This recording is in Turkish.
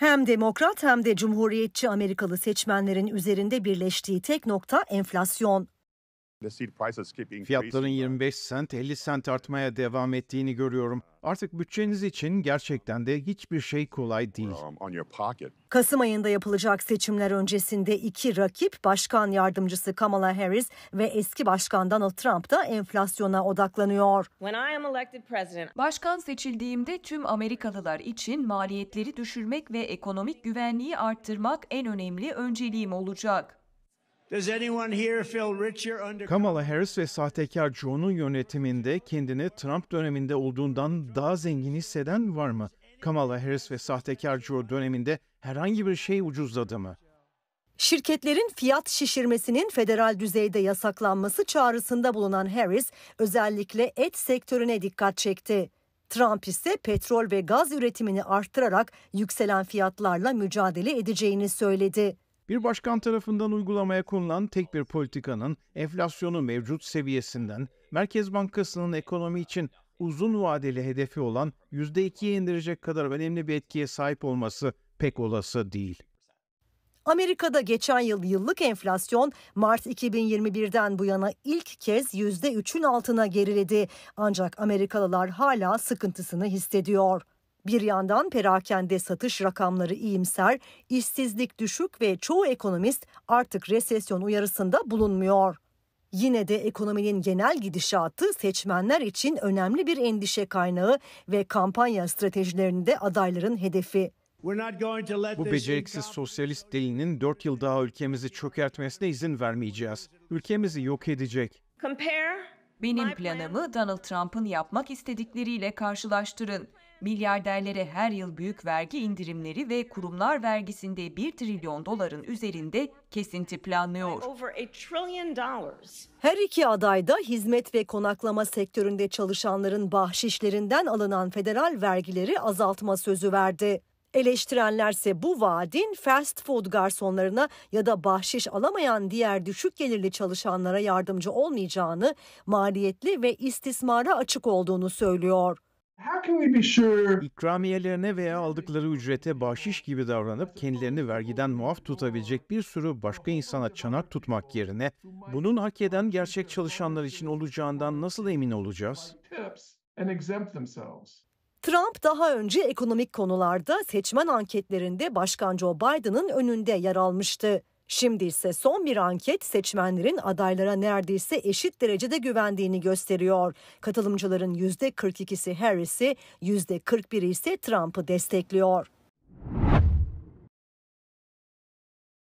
Hem demokrat hem de cumhuriyetçi Amerikalı seçmenlerin üzerinde birleştiği tek nokta enflasyon. Fiyatların 25 sent 50 sent artmaya devam ettiğini görüyorum. Artık bütçeniz için gerçekten de hiçbir şey kolay değil. Um, Kasım ayında yapılacak seçimler öncesinde iki rakip başkan yardımcısı Kamala Harris ve eski başkan Donald Trump da enflasyona odaklanıyor. Başkan seçildiğimde tüm Amerikalılar için maliyetleri düşürmek ve ekonomik güvenliği arttırmak en önemli önceliğim olacak. Kamala Harris ve sahtekar Joe'nun yönetiminde kendini Trump döneminde olduğundan daha zengin hisseden var mı? Kamala Harris ve sahtekar Joe döneminde herhangi bir şey ucuzladı mı? Şirketlerin fiyat şişirmesinin federal düzeyde yasaklanması çağrısında bulunan Harris özellikle et sektörüne dikkat çekti. Trump ise petrol ve gaz üretimini arttırarak yükselen fiyatlarla mücadele edeceğini söyledi. Bir başkan tarafından uygulamaya konulan tek bir politikanın enflasyonu mevcut seviyesinden Merkez Bankası'nın ekonomi için uzun vadeli hedefi olan %2'ye indirecek kadar önemli bir etkiye sahip olması pek olası değil. Amerika'da geçen yıl yıllık enflasyon Mart 2021'den bu yana ilk kez %3'ün altına geriledi. Ancak Amerikalılar hala sıkıntısını hissediyor. Bir yandan perakende satış rakamları iyimser, işsizlik düşük ve çoğu ekonomist artık resesyon uyarısında bulunmuyor. Yine de ekonominin genel gidişatı seçmenler için önemli bir endişe kaynağı ve kampanya stratejilerinde adayların hedefi. Bu beceriksiz sosyalist dilinin 4 yıl daha ülkemizi çökertmesine izin vermeyeceğiz. Ülkemizi yok edecek. Benim planımı Donald Trump'ın yapmak istedikleriyle karşılaştırın milyarderlere her yıl büyük vergi indirimleri ve kurumlar vergisinde 1 trilyon doların üzerinde kesinti planlıyor. Her iki aday da hizmet ve konaklama sektöründe çalışanların bahşişlerinden alınan federal vergileri azaltma sözü verdi. Eleştirenlerse bu vaadin fast food garsonlarına ya da bahşiş alamayan diğer düşük gelirli çalışanlara yardımcı olmayacağını, maliyetli ve istismara açık olduğunu söylüyor. İkramiyelerine veya aldıkları ücrete bahşiş gibi davranıp kendilerini vergiden muaf tutabilecek bir sürü başka insana çanak tutmak yerine bunun hak eden gerçek çalışanlar için olacağından nasıl emin olacağız? Trump daha önce ekonomik konularda seçmen anketlerinde Başkan Joe Biden'ın önünde yer almıştı. Şimdi ise son bir anket seçmenlerin adaylara neredeyse eşit derecede güvendiğini gösteriyor. Katılımcıların %42'si Harris'i, %41'i ise Trump'ı destekliyor.